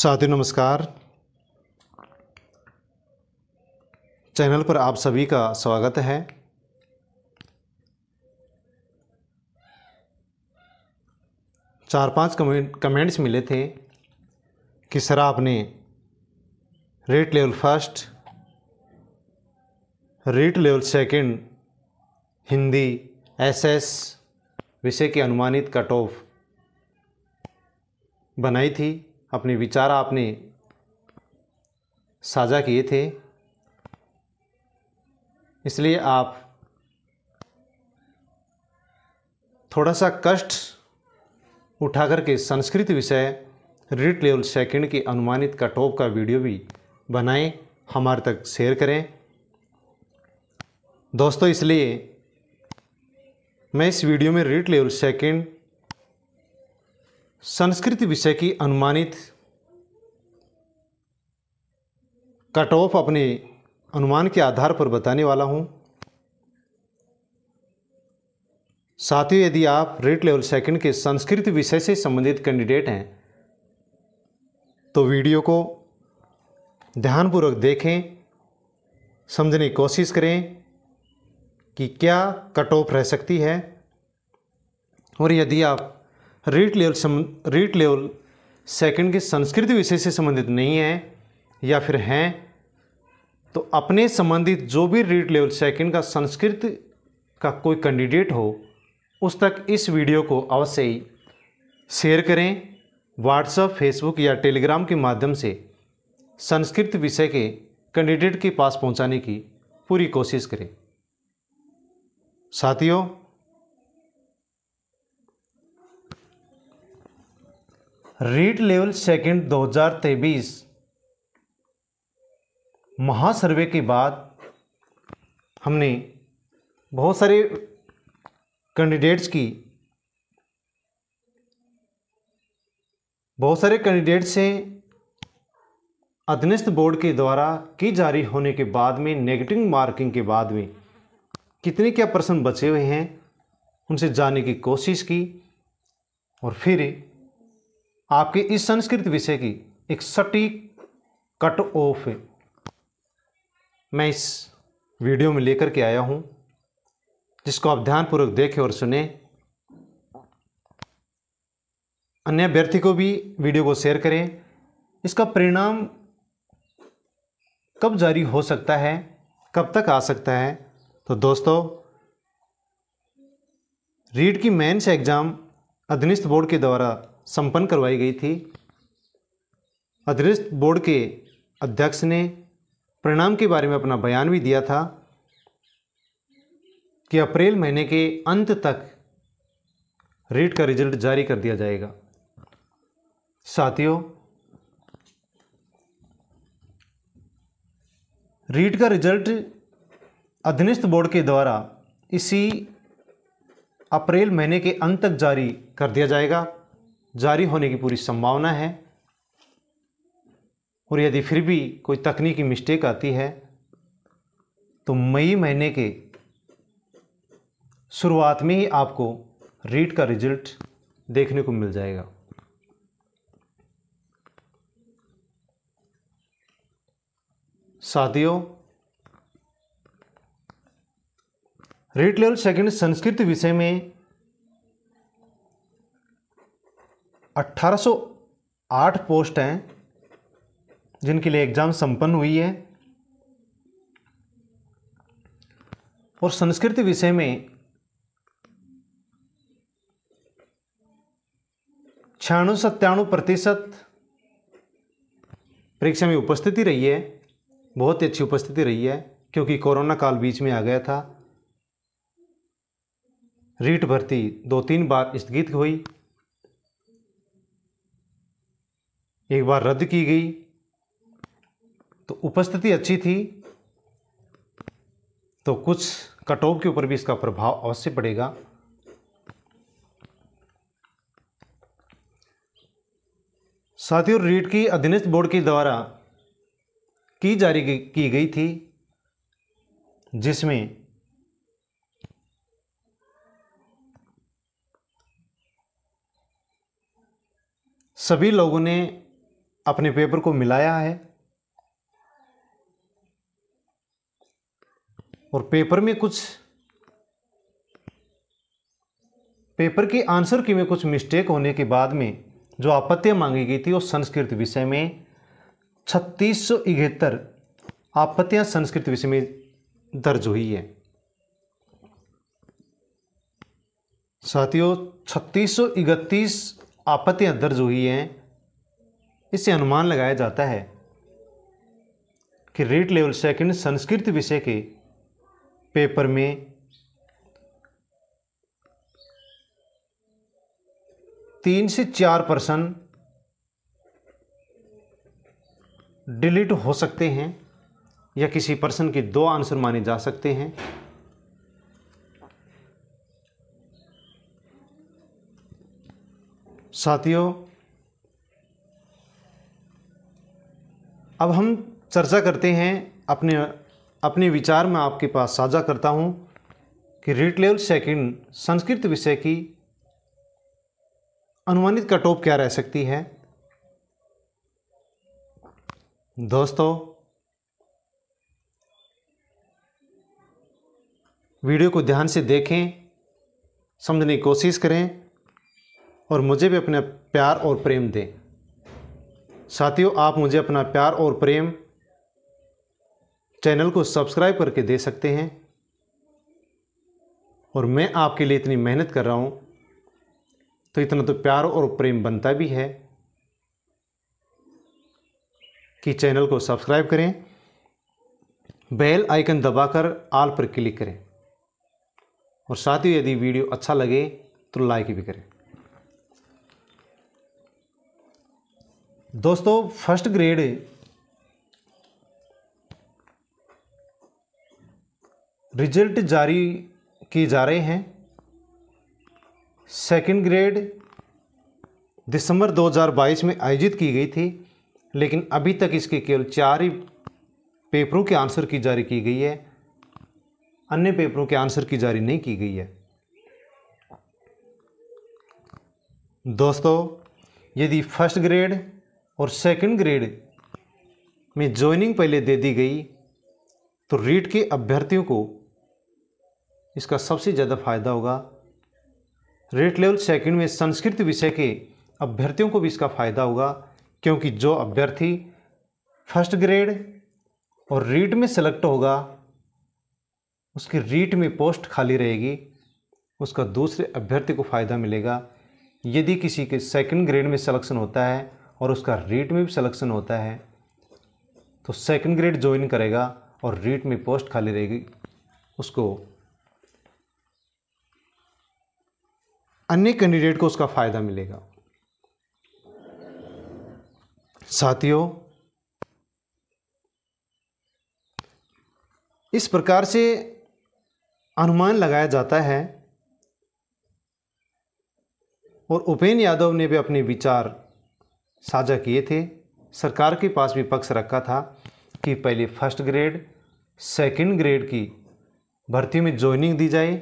साथियों नमस्कार चैनल पर आप सभी का स्वागत है चार पांच कमेंट कमेंट्स मिले थे कि सर आपने REET level first REET level second Hindi एसएस विषय के अनुमानित कट ऑफ बनाई थी अपने विचार आपने साझा किए थे इसलिए आप थोड़ा सा कष्ट उठा करके संस्कृत विषय रिट लेवल सेकंड के अनुमानित कटॉप का वीडियो भी बनाएं हमारे तक शेयर करें दोस्तों इसलिए मैं इस वीडियो में रिट लेवल सेकंड संस्कृत विषय की अनुमानित कट ऑफ अपने अनुमान के आधार पर बताने वाला हूँ ही यदि आप रेट लेवल सेकंड के संस्कृत विषय से संबंधित कैंडिडेट हैं तो वीडियो को ध्यानपूर्वक देखें समझने की कोशिश करें कि क्या कट ऑफ रह सकती है और यदि आप रीट लेवल सम रीट लेवल सेकंड के संस्कृत विषय से संबंधित नहीं हैं या फिर हैं तो अपने संबंधित जो भी रीट लेवल सेकंड का संस्कृत का कोई कैंडिडेट हो उस तक इस वीडियो को अवश्य ही शेयर करें व्हाट्सअप फेसबुक या टेलीग्राम के माध्यम से संस्कृत विषय के कैंडिडेट के पास पहुंचाने की पूरी कोशिश करें साथियों रीट लेवल सेकंड 2023 महासर्वे के बाद हमने बहुत सारे कैंडिडेट्स की बहुत सारे कैंडिडेट्स से अधीनस्थ बोर्ड के द्वारा की जारी होने के बाद में नेगेटिव मार्किंग के बाद में कितने क्या प्रश्न बचे हुए हैं उनसे जाने की कोशिश की और फिर आपके इस संस्कृत विषय की एक सटीक कट ऑफ मैं इस वीडियो में लेकर के आया हूं जिसको आप ध्यानपूर्वक देखें और सुने अन्य अभ्यर्थी को भी वीडियो को शेयर करें इसका परिणाम कब जारी हो सकता है कब तक आ सकता है तो दोस्तों रीड की मेंस एग्ज़ाम अधीनस्थ बोर्ड के द्वारा संपन्न करवाई गई थी अधीनस्थ बोर्ड के अध्यक्ष ने परिणाम के बारे में अपना बयान भी दिया था कि अप्रैल महीने के अंत तक रीट का रिजल्ट जारी कर दिया जाएगा साथियों रीट का रिजल्ट अधीनस्थ बोर्ड के द्वारा इसी अप्रैल महीने के अंत तक जारी कर दिया जाएगा जारी होने की पूरी संभावना है और यदि फिर भी कोई तकनीकी मिस्टेक आती है तो मई महीने के शुरुआत में ही आपको रीट का रिजल्ट देखने को मिल जाएगा साथियों रीट लेवल सेकंड संस्कृत विषय में 1808 पोस्ट हैं जिनके लिए एग्ज़ाम संपन्न हुई है और संस्कृत विषय में छियानवे सत्तानवे प्रतिशत परीक्षा में उपस्थिति रही है बहुत ही अच्छी उपस्थिति रही है क्योंकि कोरोना काल बीच में आ गया था रीट भर्ती दो तीन बार स्थगित हुई एक बार रद्द की गई तो उपस्थिति अच्छी थी तो कुछ कट के ऊपर भी इसका प्रभाव अवश्य पड़ेगा साथियों रीट की अधीनस्थ बोर्ड के द्वारा की जारी की गई थी जिसमें सभी लोगों ने अपने पेपर को मिलाया है और पेपर में कुछ पेपर के आंसर की में कुछ मिस्टेक होने के बाद में जो आपत्तियां मांगी गई थी वो संस्कृत विषय में छत्तीस सौ इकहत्तर आपत्तियां संस्कृत विषय में दर्ज हुई है साथियों छत्तीस सौ इकतीस आपत्तियां दर्ज हुई हैं इससे अनुमान लगाया जाता है कि रेट लेवल सेकंड संस्कृत विषय के पेपर में तीन से चार परसेंट डिलीट हो सकते हैं या किसी पर्सन के दो आंसर माने जा सकते हैं साथियों अब हम चर्चा करते हैं अपने अपने विचार मैं आपके पास साझा करता हूँ कि रीट लेवल सेकंड संस्कृत विषय की अनुमानित कटोप क्या रह सकती है दोस्तों वीडियो को ध्यान से देखें समझने की कोशिश करें और मुझे भी अपना प्यार और प्रेम दें साथियों आप मुझे अपना प्यार और प्रेम चैनल को सब्सक्राइब करके दे सकते हैं और मैं आपके लिए इतनी मेहनत कर रहा हूँ तो इतना तो प्यार और प्रेम बनता भी है कि चैनल को सब्सक्राइब करें बेल आइकन दबाकर आल पर क्लिक करें और साथ ही यदि वीडियो अच्छा लगे तो लाइक भी करें दोस्तों फर्स्ट ग्रेड रिजल्ट जारी किए जा रहे हैं सेकंड ग्रेड दिसंबर 2022 में आयोजित की गई थी लेकिन अभी तक इसके केवल चार ही पेपरों के आंसर की जारी की गई है अन्य पेपरों के आंसर की जारी नहीं की गई है दोस्तों यदि फर्स्ट ग्रेड और सेकंड ग्रेड में ज्वाइनिंग पहले दे दी गई तो रीट के अभ्यर्थियों को इसका सबसे ज़्यादा फायदा होगा रेट लेवल सेकंड में संस्कृत विषय के अभ्यर्थियों को भी इसका फायदा होगा क्योंकि जो अभ्यर्थी फर्स्ट ग्रेड और रीट में सेलेक्ट होगा उसकी रीट में पोस्ट खाली रहेगी उसका दूसरे अभ्यर्थी को फ़ायदा मिलेगा यदि किसी के सेकंड ग्रेड में सिलेक्शन होता है और उसका रीट में भी सिलेक्शन होता है तो सेकंड ग्रेड ज्वाइन करेगा और रीट में पोस्ट खाली रहेगी उसको अन्य कैंडिडेट को उसका फ़ायदा मिलेगा साथियों इस प्रकार से अनुमान लगाया जाता है और उपेन्द्र यादव ने भी अपने विचार साझा किए थे सरकार के पास भी पक्ष रखा था कि पहले फर्स्ट ग्रेड सेकंड ग्रेड की भर्ती में ज्वाइनिंग दी जाए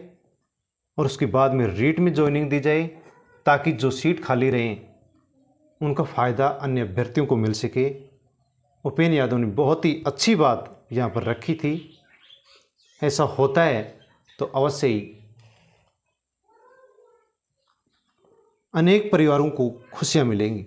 और उसके बाद में रीट में ज्वाइनिंग दी जाए ताकि जो सीट खाली रहें उनका फ़ायदा अन्य अभ्यर्थियों को मिल सके उपेन्द्र यादव ने बहुत ही अच्छी बात यहाँ पर रखी थी ऐसा होता है तो अवश्य ही अनेक परिवारों को खुशियाँ मिलेंगी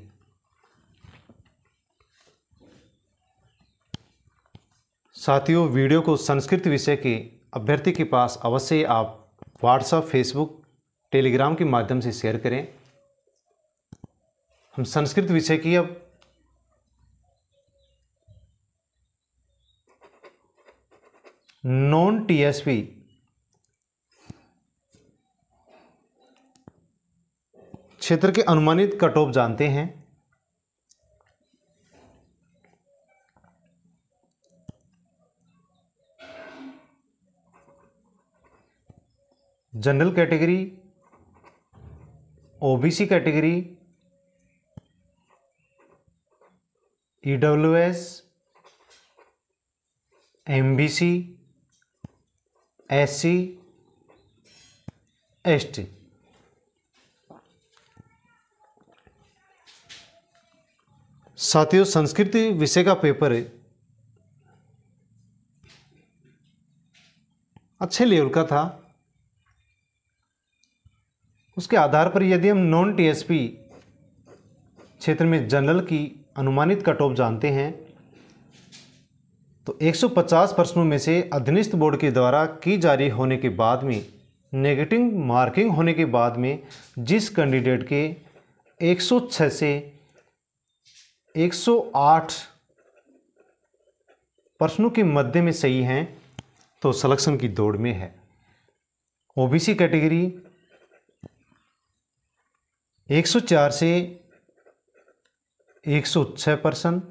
साथियों वीडियो को संस्कृत विषय के अभ्यर्थी के पास अवश्य आप व्हाट्सएप फेसबुक टेलीग्राम के माध्यम से शेयर करें हम संस्कृत विषय की अब नॉन टीएसपी क्षेत्र के अनुमानित कट ऑफ जानते हैं general category OBC category EWS MBC SC ST साथियों संस्कृति विषय का पेपर है अच्छे लेवल का था उसके आधार पर यदि हम नॉन टीएसपी क्षेत्र में जनरल की अनुमानित कट ऑफ जानते हैं तो 150 प्रश्नों में से अधीनस्थ बोर्ड के द्वारा की जारी होने के बाद में नेगेटिव मार्किंग होने के बाद में जिस कैंडिडेट के 106 से 108 प्रश्नों के मध्य में सही हैं तो सलेक्शन की दौड़ में है ओबीसी कैटेगरी 104 से 106 percent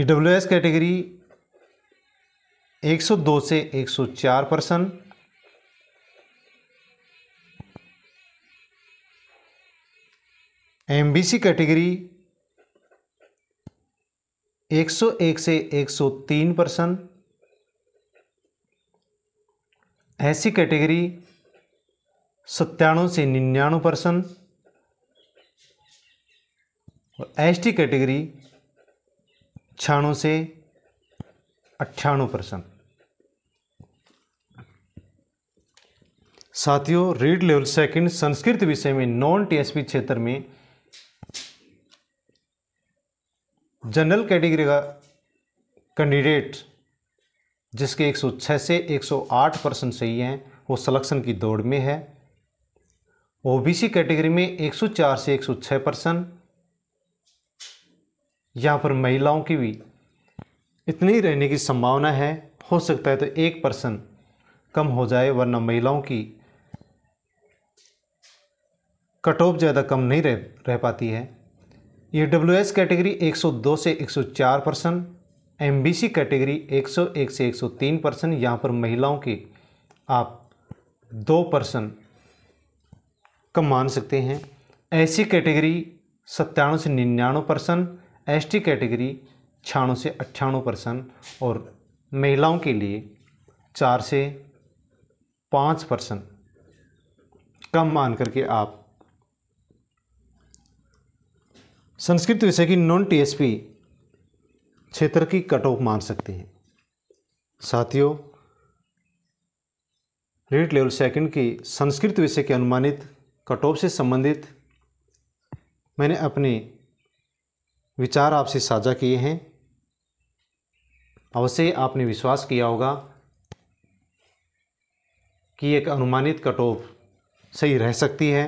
E W S category 102 से 104 परसेंट एमबीसी कैटेगरी 101 से 103 परसेंट ऐसी कैटेगरी सत्तानवे से निन्यानवे परसेंट और एस टी कैटेगरी छियानु से अट्ठानवे परसेंट साथियों रीड लेवल सेकंड संस्कृत विषय में नॉन टीएसपी क्षेत्र में जनरल कैटेगरी का कैंडिडेट जिसके 106 से 108 परसेंट सही हैं वो सिलेक्शन की दौड़ में है ओबीसी कैटेगरी में 104 से 106 परसेंट यहाँ पर महिलाओं की भी इतनी रहने की संभावना है हो सकता है तो एक परसेंट कम हो जाए वरना महिलाओं की कट ऑफ ज़्यादा कम नहीं रह रह पाती है ये डब्ल्यू एस कैटेगरी 102 से 104 percent M B C category 101 से 103 परसेंट यहाँ पर महिलाओं की आप दो परसेंट कम मान सकते हैं ऐसी कैटेगरी सत्तानवे से निन्यानवे परसेंट एस टी कैटेगरी छियानवे से अट्ठानवे परसेंट और महिलाओं के लिए चार से पाँच परसेंट कम मान करके आप संस्कृत विषय की नॉन टीएसपी क्षेत्र की कट ऑफ मान सकते हैं साथियों रेट लेवल सेकंड की संस्कृत विषय के अनुमानित कट ऑफ से संबंधित मैंने अपने विचार आपसे साझा किए हैं अवश्य आपने विश्वास किया होगा कि एक अनुमानित कट ऑफ सही रह सकती है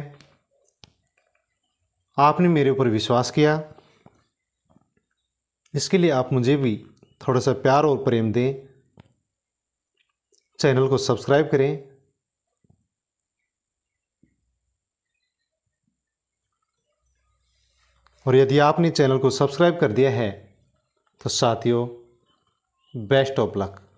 आपने मेरे ऊपर विश्वास किया इसके लिए आप मुझे भी थोड़ा सा प्यार और प्रेम दें चैनल को सब्सक्राइब करें और यदि आपने चैनल को सब्सक्राइब कर दिया है तो साथियों बेस्ट ऑफ लक